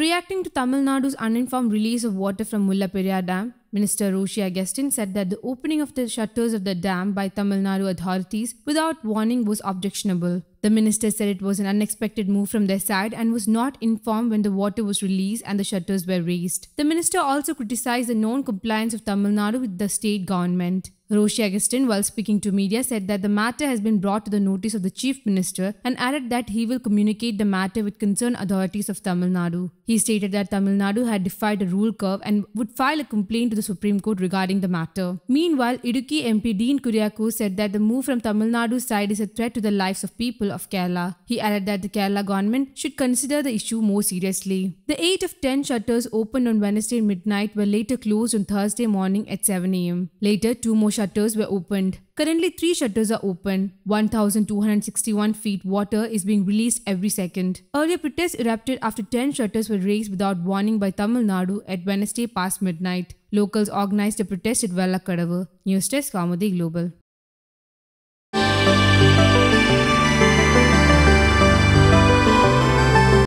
Reacting to Tamil Nadu's uninformed release of water from Mullaperya Dam, Minister Roshi Agustin said that the opening of the shutters of the dam by Tamil Nadu authorities without warning was objectionable. The minister said it was an unexpected move from their side and was not informed when the water was released and the shutters were raised. The minister also criticized the non compliance of Tamil Nadu with the state government. Roshi Agustin, while speaking to media, said that the matter has been brought to the notice of the chief minister and added that he will communicate the matter with concerned authorities of Tamil Nadu. He stated that Tamil Nadu had defied a rule curve and would file a complaint to the the Supreme Court regarding the matter. Meanwhile, Iruki MP Dean Kuriaku said that the move from Tamil Nadu side is a threat to the lives of people of Kerala. He added that the Kerala government should consider the issue more seriously. The 8 of 10 shutters opened on Wednesday midnight were later closed on Thursday morning at 7 am. Later, two more shutters were opened. Currently, three shutters are open. 1,261 feet water is being released every second. Earlier, protests erupted after 10 shutters were raised without warning by Tamil Nadu at Wednesday past midnight locals organized a protest at Vallakadavu. News Desk, Amudi Global.